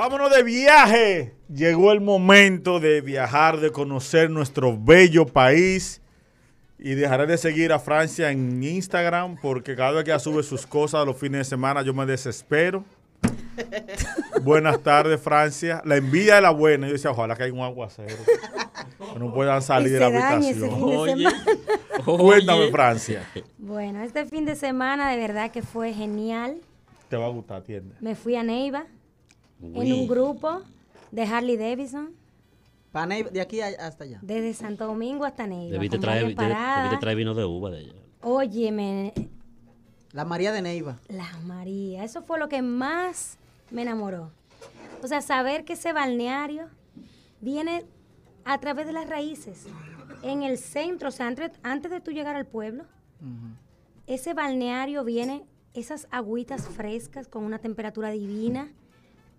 Vámonos de viaje. Llegó el momento de viajar, de conocer nuestro bello país. Y dejaré de seguir a Francia en Instagram porque cada vez que sube sus cosas los fines de semana yo me desespero. Buenas tardes, Francia. La envidia de la buena. Yo decía, ojalá que haya un aguacero. Que no puedan salir de la habitación. Oye, Cuéntame, Francia. Bueno, este fin de semana de verdad que fue genial. Te va a gustar, tienda. Me fui a Neiva en un grupo de Harley Davidson. de aquí hasta allá. Desde Santo Domingo hasta Neiva. Debiste traer, vino de uva de ella. me... La María de Neiva. La María. Eso fue lo que más me enamoró. O sea, saber que ese balneario viene a través de las raíces. En el centro, o sea, antes, de tú llegar al pueblo, ese balneario viene, esas agüitas frescas con una temperatura divina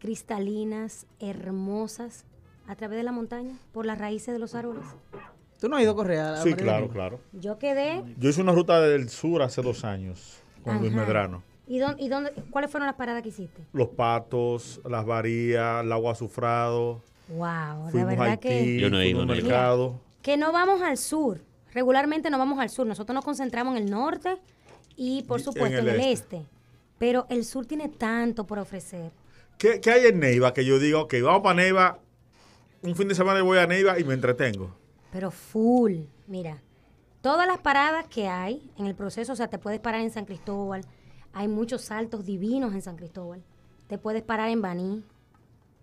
cristalinas, hermosas, a través de la montaña, por las raíces de los árboles. ¿Tú no has ido a Correa? Sí, claro, claro. Yo quedé... Yo hice una ruta del sur hace dos años con Luis Medrano. ¿Y, dónde, ¿Y, dónde, cuáles fueron las paradas que hiciste? Los Patos, Las Varías, el agua Azufrado. Wow, la verdad que... Yo no he ido, al mercado. Que no vamos al sur. Regularmente no vamos al sur. Nosotros nos concentramos en el norte y, por supuesto, en el, este. este. Pero el sur tiene tanto por ofrecer. ¿Qué, hay en Neiva que yo digo, ok, vamos para Neiva, un fin de semana voy a Neiva y me entretengo? Pero full, mira, todas las paradas que hay en el proceso, o sea, te puedes parar en San Cristóbal, hay muchos saltos divinos en San Cristóbal, te puedes parar en Baní.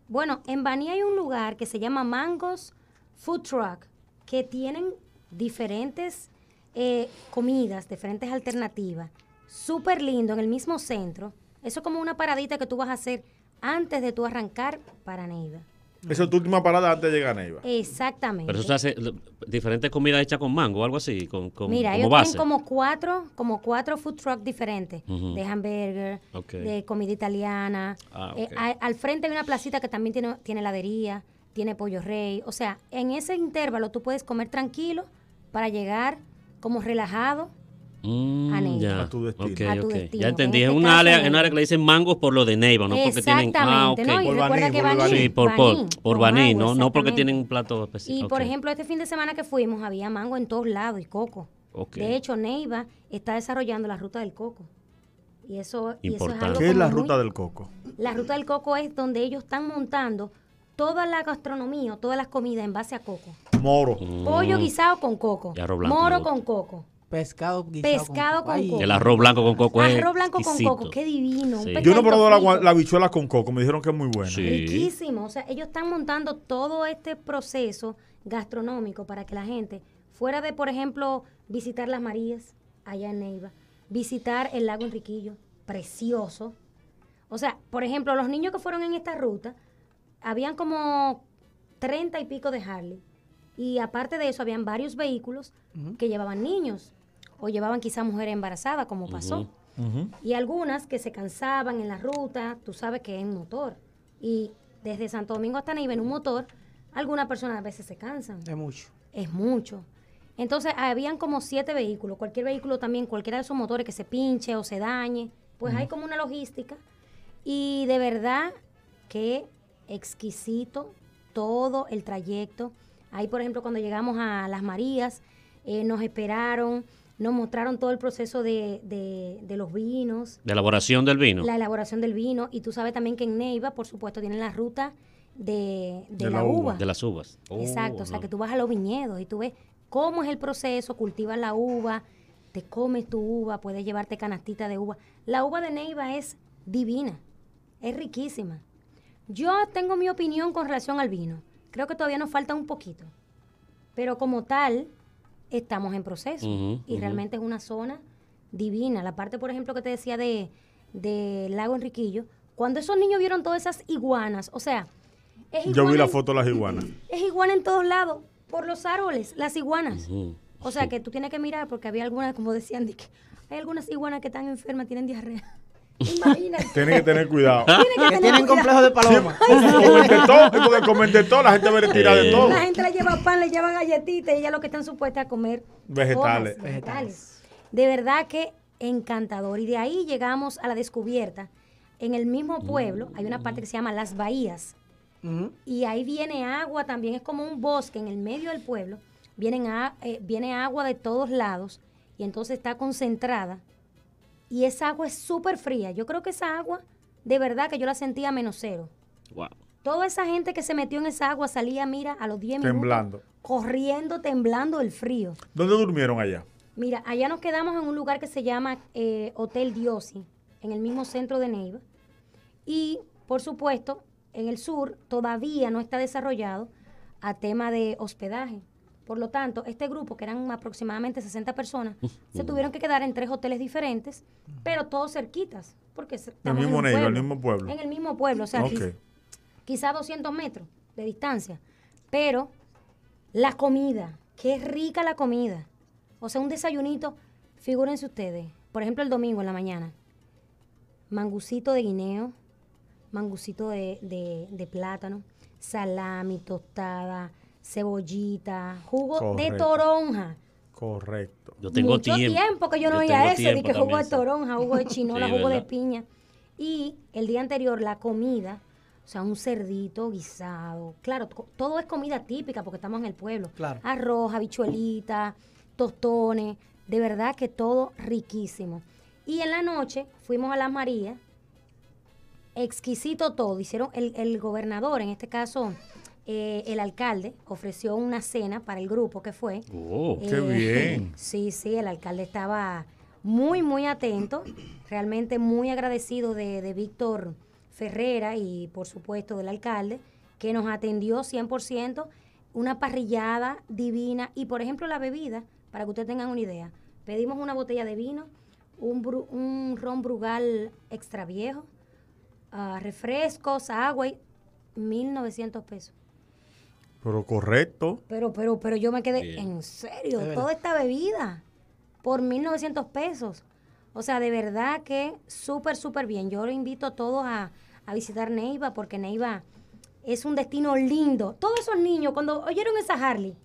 Bueno, en Baní hay un lugar que se llama Mangos Food Truck, que tienen diferentes eh, comidas, diferentes alternativas, súper lindo, en el mismo centro. Eso es como una paradita que tú vas a hacer antes de tú arrancar para Neiva. Esa es tu última parada antes de llegar a Neiva. Exactamente. Pero eso se hace diferentes comidas hechas con mango o algo así, con, Mira, como ellos tienen como cuatro, como cuatro food trucks diferentes, de hamburger, de comida italiana. Ah, eh, al frente hay una placita que también tiene, tiene heladería, tiene pollo rey. O sea, en ese intervalo tú puedes comer tranquilo para llegar como relajado ya. tu Ya entendí. es una área, que le dicen mangos por lo de Neiva, no porque tienen. Ah, no, por Baní, por, Baní, no, porque tienen un plato específico. Y por ejemplo, este fin de semana que fuimos había mango en todos lados y coco. De hecho, Neiva está desarrollando la ruta del coco. Y eso, y eso es algo ¿Qué es la ruta del coco? La ruta del coco es donde ellos están montando toda la gastronomía, todas las comidas en base a coco. Moro. Mm. Pollo guisado con coco. Moro con coco. Pescado Pescado con, coco. El arroz blanco con coco es Arroz blanco con coco, qué divino. Yo no he probado la, la, bichuela con coco, me dijeron que es muy buena. Riquísimo. O sea, ellos están montando todo este proceso gastronómico para que la gente, fuera de, por ejemplo, visitar Las Marías, allá en Neiva, visitar el lago Enriquillo, precioso. O sea, por ejemplo, los niños que fueron en esta ruta, habían como treinta y pico de Harley. Y aparte de eso, habían varios vehículos que llevaban niños o llevaban quizá mujeres embarazadas, como pasó. Y algunas que se cansaban en la ruta, tú sabes que es motor. Y desde Santo Domingo hasta Neiva en un motor, algunas personas a veces se cansan. Es mucho. Es mucho. Entonces, habían como siete vehículos. Cualquier vehículo también, cualquiera de esos motores que se pinche o se dañe, pues hay como una logística. Y de verdad que exquisito todo el trayecto. Ahí, por ejemplo, cuando llegamos a Las Marías, eh, nos esperaron nos mostraron todo el proceso de, los vinos. De elaboración del vino. La elaboración del vino. Y tú sabes también que en Neiva, por supuesto, tienen la ruta de, la, uva. De las uvas. Oh, Exacto, o sea que tú vas a los viñedos y tú ves cómo es el proceso, cultivas la uva, te comes tu uva, puedes llevarte canastita de uva. La uva de Neiva es divina, es riquísima. Yo tengo mi opinión con relación al vino. Creo que todavía nos falta un poquito. Pero como tal, estamos en proceso. y realmente es una zona divina. La parte, por ejemplo, que te decía de, Lago Enriquillo, cuando esos niños vieron todas esas iguanas, o sea, Yo vi la foto de las iguanas. Es iguana en todos lados, por los árboles, las iguanas. O sea, que tú tienes que mirar porque había algunas, como decían, hay algunas iguanas que están enfermas, tienen diarrea. Imagínate. Tienen que tener cuidado. Tienen complejo de paloma. de todo, la gente va a de todo. La gente le lleva pan, le lleva galletitas y ya lo que están supuestas a comer. Vegetales. vegetales. De verdad que encantador. Y de ahí llegamos a la descubierta. En el mismo pueblo hay una parte que se llama Las Bahías. Y ahí viene agua también, es como un bosque en el medio del pueblo. Vienen a, eh, viene agua de todos lados y entonces está concentrada y esa agua es súper fría. Yo creo que esa agua, de verdad que yo la sentía menos cero. Wow. Toda esa gente que se metió en esa agua salía, mira, a los 10 minutos. Temblando. Corriendo, temblando el frío. ¿Dónde durmieron allá? Mira, allá nos quedamos en un lugar que se llama eh, Hotel Diosi, en el mismo centro de Neiva. Y, por supuesto, en el sur todavía no está desarrollado a tema de hospedaje. Por lo tanto, este grupo, que eran aproximadamente 60 personas, se tuvieron que quedar en tres hoteles diferentes, pero todos cerquitas. Porque el en el mismo pueblo. En el mismo pueblo, o sea, quizás 200 metros de distancia. Pero la comida, qué rica la comida. O sea, un desayunito, figúrense ustedes, por ejemplo, el domingo en la mañana, mangucito de guineo, mangucito de, de plátano, salami, tostada, cebollita, jugo de toronja. Correcto. Yo tengo Mucho tiempo. que yo no oía eso, de que jugo de toronja, jugo de chinola, jugo de piña. Y el día anterior la comida, o sea, un cerdito guisado. Claro, todo es comida típica porque estamos en el pueblo. Claro. Arroz, habichuelita, tostones, de verdad que todo riquísimo. Y en la noche fuimos a la María... exquisito todo. Hicieron el, el gobernador, en este caso eh, el alcalde ofreció una cena para el grupo que fue. ¡Oh, qué eh, bien! Sí, sí, el alcalde estaba muy, muy atento, realmente muy agradecido de, Víctor Ferrera y por supuesto del alcalde, que nos atendió 100%, una parrillada divina y por ejemplo la bebida, para que ustedes tengan una idea, pedimos una botella de vino, un, ron brugal extra viejo, ah, refrescos, agua y 1.900 pesos. Pero correcto. Pero, pero, pero yo me quedé, en serio, toda esta bebida por 1.900 pesos. O sea, de verdad que súper, súper bien. Yo lo invito a todos a, visitar Neiva porque Neiva es un destino lindo. Todos esos niños, cuando oyeron esa Harley,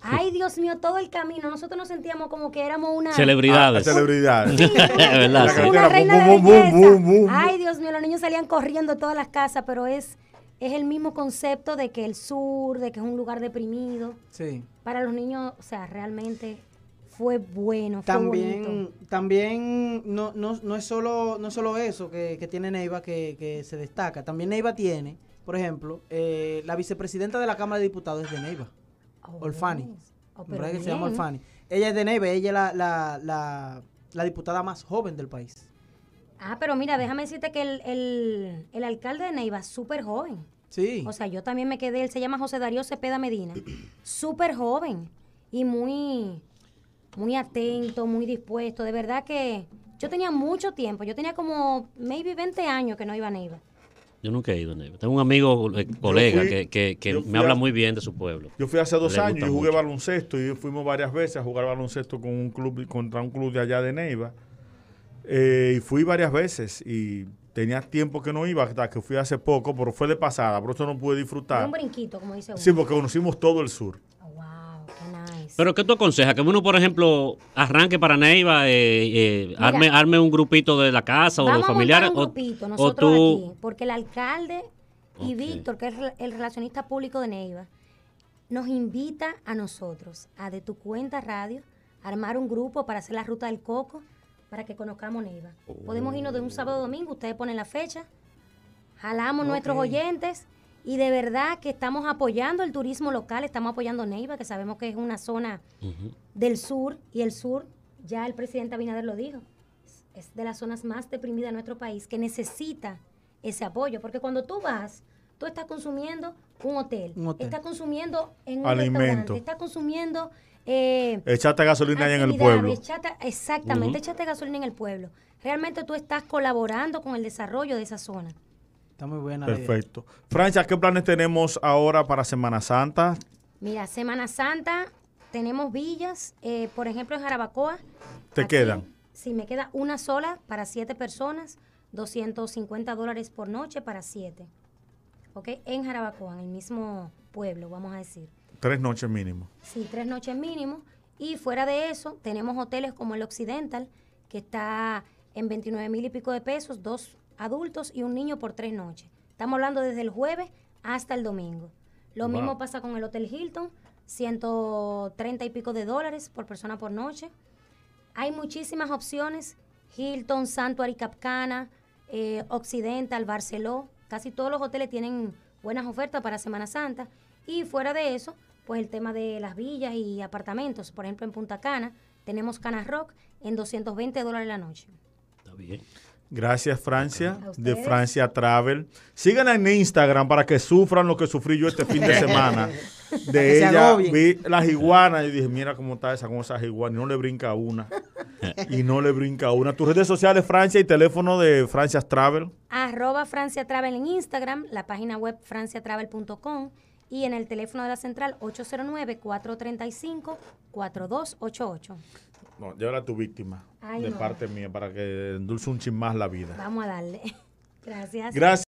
ay Dios mío, todo el camino, nosotros nos sentíamos como que éramos una... Celebridades. Ah, una, reina de Ay Dios mío, los niños salían corriendo de todas las casas, pero es es el mismo concepto de que el sur, de que es un lugar deprimido. Sí. Para los niños, o sea, realmente fue bueno. también, también no, es solo, no eso que, tiene Neiva que, se destaca. También Neiva tiene, por ejemplo, eh, la vicepresidenta de la Cámara de Diputados es de Neiva, oh, Olfani. Oh, que se llama Olfani. Ella es de Neiva, ella es la, diputada más joven del país. Ah, pero mira, déjame decirte que el, el alcalde de Neiva es súper joven. O sea, yo también me quedé, él se llama José Darío Cepeda Medina, súper joven y muy, muy atento, muy dispuesto. De verdad que yo tenía mucho tiempo, yo tenía como maybe 20 años que no iba a Neiva. Yo nunca he ido a Neiva. Tengo un amigo, eh, colega, que, me habla muy bien de su pueblo. Yo fui hace dos años y jugué baloncesto y fuimos varias veces a jugar baloncesto con un club, contra un club de allá de Neiva. Eh, y fui varias veces y Tenía tiempo que no iba, hasta que fui hace poco, pero fue de pasada, por eso no pude disfrutar. Un brinquito, como dice uno. Sí, porque conocimos todo el sur. Oh, wow, qué nice. Pero ¿qué tú aconsejas? Que uno, por ejemplo, arranque para Neiva, eh, eh, arme, un grupito de la casa o los familiares. Un grupito, o, nosotros aquí, porque el alcalde y Víctor, que es el relacionista público de Neiva, nos invita a nosotros, a De Tu Cuenta Radio, a armar un grupo para hacer la ruta del coco para que conozcamos Neiva. Podemos irnos de un oh. sábado a domingo, ustedes ponen la fecha, jalamos nuestros oyentes y de verdad que estamos apoyando el turismo local, estamos apoyando Neiva, que sabemos que es una zona del sur y el sur, ya el presidente Abinader lo dijo, es de las zonas más deprimidas de nuestro país que necesita ese apoyo, porque cuando tú vas, tú estás consumiendo un hotel, estás consumiendo en un Alimento. estás consumiendo eh, gasolina allá en el pueblo. exactamente, echate gasolina en el pueblo. Realmente tú estás colaborando con el desarrollo de esa zona. Está muy buena. Perfecto. Francia, ¿qué planes tenemos ahora para Semana Santa? Mira, Semana Santa tenemos villas, eh, por ejemplo en Jarabacoa. ¿Te quedan? Sí, me queda una sola para siete personas, 250 dólares por noche para siete. ¿Ok? En Jarabacoa, en el mismo pueblo, vamos a decir. Tres noches mínimo. Sí, tres noches mínimo. Y fuera de eso, tenemos hoteles como el Occidental, que está en 29 mil y pico de pesos, dos adultos y un niño por tres noches. Estamos hablando desde el jueves hasta el domingo. Lo mismo pasa con el Hotel Hilton, 130 y pico de dólares por persona por noche. Hay muchísimas opciones, Hilton, Santuary Capcana, eh, Occidental, Barceló, casi todos los hoteles tienen buenas ofertas para Semana Santa y fuera de eso, pues el tema de las villas y apartamentos. Por ejemplo, en Punta Cana tenemos Cana Rock en 220 dólares la noche. Está bien. Gracias, Francia, de Francia Travel. Sigan en Instagram para que sufran lo que sufrí yo este fin de semana. De ella vi las iguanas y dije, mira cómo está esa con esas iguanas. no le brinca una. Y no le brinca una. Tus redes sociales, Francia, y teléfono de Francia Travel. Arroba Francia Travel en Instagram, la página web franciatravel.com y en el teléfono de la central 809-435-4288. No, yo tu víctima de parte mía para que endulce un chin más la vida. Vamos a darle. Gracias. Gracias.